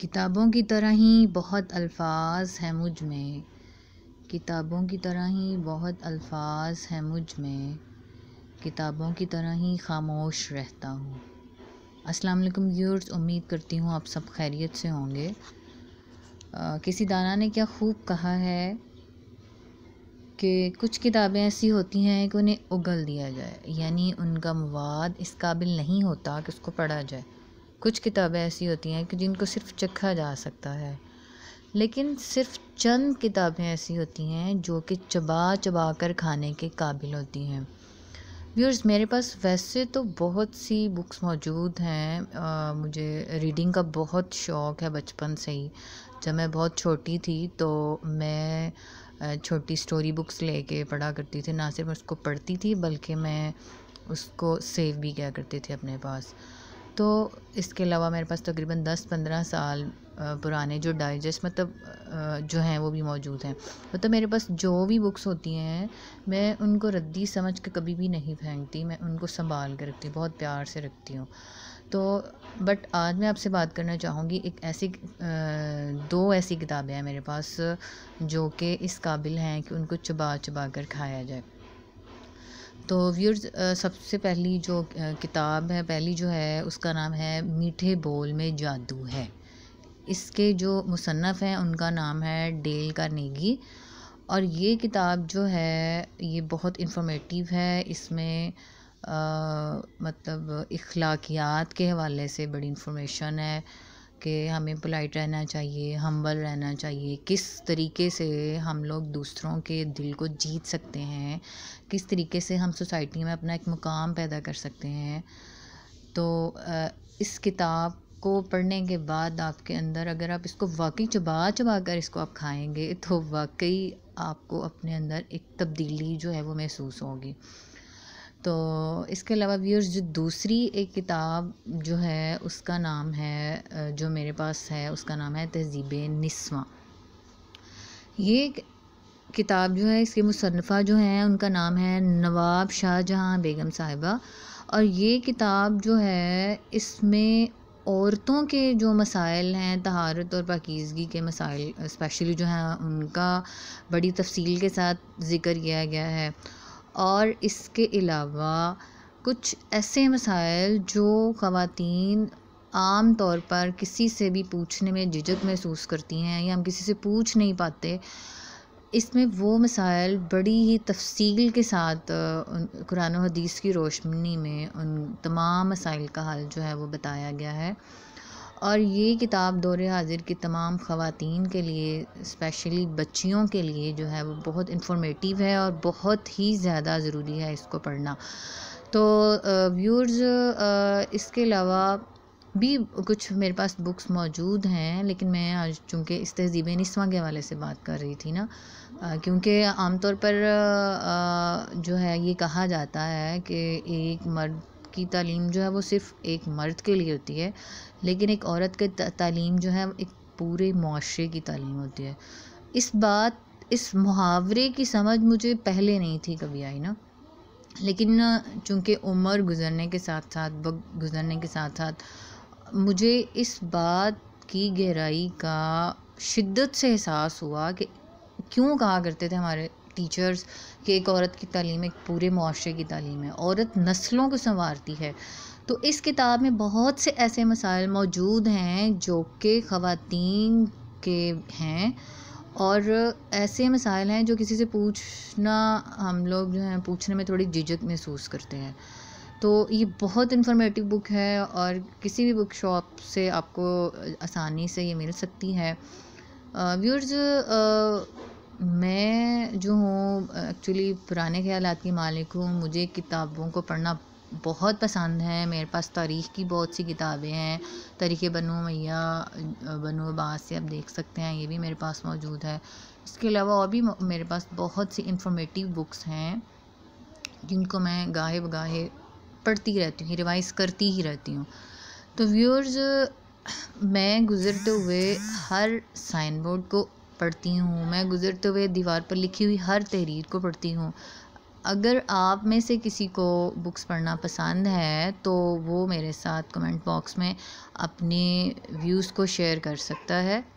किताबों की तरह ही बहुत अल्फाज हैं मुझ में किताबों की तरह ही बहुत अल्फाज हैं मुझ में किताबों की तरह ही खामोश रहता हूँ अस्सलाम वालेकुम व्यूअर्स उम्मीद करती हूँ आप सब खैरियत से होंगे किसी दाना ने क्या खूब कहा है कि कुछ किताबें ऐसी होती हैं कि उन्हें उगल दिया जाए यानी उनका मवाद इस काबिल नहीं होता कि उसको पढ़ा जाए कुछ किताबें ऐसी होती हैं कि जिनको सिर्फ चखा जा सकता है लेकिन सिर्फ चंद किताबें ऐसी होती हैं जो कि चबा चबा कर खाने के काबिल होती हैं व्यूर्स मेरे पास वैसे तो बहुत सी बुक्स मौजूद हैं मुझे रीडिंग का बहुत शौक़ है बचपन से ही जब मैं बहुत छोटी थी तो मैं छोटी स्टोरी बुक्स लेके पढ़ा करती थी ना सिर्फ उसको पढ़ती थी बल्कि मैं उसको सेव भी किया करती थी अपने पास तो इसके अलावा मेरे पास तकरीबन दस पंद्रह साल पुराने जो डाइजेस्ट मतलब जो हैं वो भी मौजूद हैं मतलब मेरे पास जो भी बुक्स होती हैं मैं उनको रद्दी समझ के कभी भी नहीं फेंकती मैं उनको संभाल के रखती बहुत प्यार से रखती हूँ तो बट आज मैं आपसे बात करना चाहूँगी एक ऐसी दो ऐसी किताबें हैं मेरे पास जो कि इस काबिल हैं कि उनको चबा चबा कर खाया जाए तो व्यूअर्स सबसे पहली जो किताब है पहली जो है उसका नाम है मीठे बोल में जादू है इसके जो मुसन्फ़ हैं उनका नाम है डेल का नेगी और ये किताब जो है ये बहुत इंफॉर्मेटिव है इसमें आ, मतलब अखलाकियात के हवाले से बड़ी इंफॉर्मेशन है कि हमें पोलाइट रहना चाहिए हम्बल रहना चाहिए किस तरीके से हम लोग दूसरों के दिल को जीत सकते हैं किस तरीके से हम सोसाइटी में अपना एक मुकाम पैदा कर सकते हैं तो इस किताब को पढ़ने के बाद आपके अंदर अगर आप इसको वाकई चबा चबा कर इसको आप खाएंगे तो वाकई आपको अपने अंदर एक तब्दीली जो है वो महसूस होगी तो इसके अलावा व्यूअर्स जो दूसरी एक किताब जो है उसका नाम है जो मेरे पास है उसका नाम है तहजीब नस्वा ये किताब जो है इसके मुसनफ़ा जो हैं उनका नाम है नवाब शाहजहाँ बेगम साहिबा और ये किताब जो है इसमें औरतों के जो मसाइल हैं तहारत और पाकिजगी के मसाइल स्पेशली जो हैं उनका बड़ी तफसील के साथ ज़िक्र किया गया है और इसके अलावा कुछ ऐसे मसाइल जो ख़वातीन आम तौर पर किसी से भी पूछने में झिझक महसूस करती हैं या हम किसी से पूछ नहीं पाते इसमें वो मसाइल बड़ी ही तफसील के साथ कुरान हदीस की रोशनी में उन तमाम मसाइल का हल जो है वो बताया गया है और ये किताब दौर हाजिर की तमाम ख़वान के लिए स्पेशली बच्चियों के लिए जो है वो बहुत इंफॉर्मेटिव है और बहुत ही ज़्यादा ज़रूरी है इसको पढ़ना तो व्यूर्स इसके अलावा भी कुछ मेरे पास बुक्स मौजूद हैं लेकिन मैं आज चूँकि इस तहजीब नस्वा के हवाले से बात कर रही थी ना क्योंकि आमतौर पर आ, जो है ये कहा जाता है कि एक मर्द की तालीम जो है वो सिर्फ़ एक मर्द के लिए होती है लेकिन एक औरत की तालीम जो है एक पूरे माशरे की तालीम होती है इस बात इस मुहावरे की समझ मुझे पहले नहीं थी कभी आई ना लेकिन चूँकि उम्र गुज़रने के साथ साथ वक्त गुज़रने के साथ साथ मुझे इस बात की गहराई का शिद्दत से एहसास हुआ कि क्यों कहा करते थे हमारे टीचर्स कि एक औरत की तालीम एक पूरे माशरे की तालीम है औरत नस्लों को संवारती है तो इस किताब में बहुत से ऐसे मसाइल मौजूद हैं जो कि ख़वातीन के हैं और ऐसे मसाइल हैं जो किसी से पूछना हम लोग जो हैं पूछने में थोड़ी झिझक महसूस करते हैं तो ये बहुत इन्फॉर्मेटिव बुक है और किसी भी बुक शॉप से आपको आसानी से ये मिल सकती है व्यूअर्स मैं जो हूँ एक्चुअली पुराने ख़्याल की मालिक हूँ मुझे किताबों को पढ़ना बहुत पसंद है मेरे पास तारीख़ की बहुत सी किताबें हैं तरीके बनो मैया बनो अब्बास से आप देख सकते हैं ये भी मेरे पास मौजूद है इसके अलावा और भी मेरे पास बहुत सी इंफॉर्मेटिव बुक्स हैं जिनको मैं गाहे बगाहे पढ़ती रहती हूँ रिवाइज करती ही रहती हूँ तो व्यूअर्स मैं गुज़रते हुए हर साइन बोर्ड को पढ़ती हूँ मैं गुज़रते हुए दीवार पर लिखी हुई हर तहरीर को पढ़ती हूँ अगर आप में से किसी को बुक्स पढ़ना पसंद है तो वो मेरे साथ कमेंट बॉक्स में अपने व्यूज़ को शेयर कर सकता है